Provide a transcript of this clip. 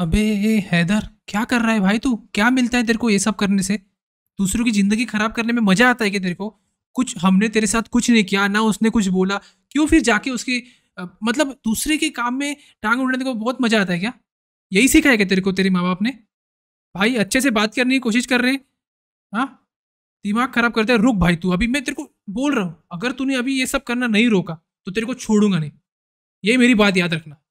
अबे हैदर क्या कर रहा है भाई तू क्या मिलता है तेरे को ये सब करने से दूसरों की ज़िंदगी ख़राब करने में मज़ा आता है क्या तेरे को कुछ हमने तेरे साथ कुछ नहीं किया ना उसने कुछ बोला क्यों फिर जाके उसके मतलब दूसरे के काम में टांग उड़ने को बहुत मज़ा आता है क्या यही सीखा है क्या तेरे को तेरे माँ बाप ने भाई अच्छे से बात करने की कोशिश कर रहे हैं हाँ दिमाग ख़राब करते हैं रुक भाई तू अभी मैं तेरे को बोल रहा हूँ अगर तूने अभी ये सब करना नहीं रोका तो तेरे को छोड़ूंगा नहीं ये मेरी बात याद रखना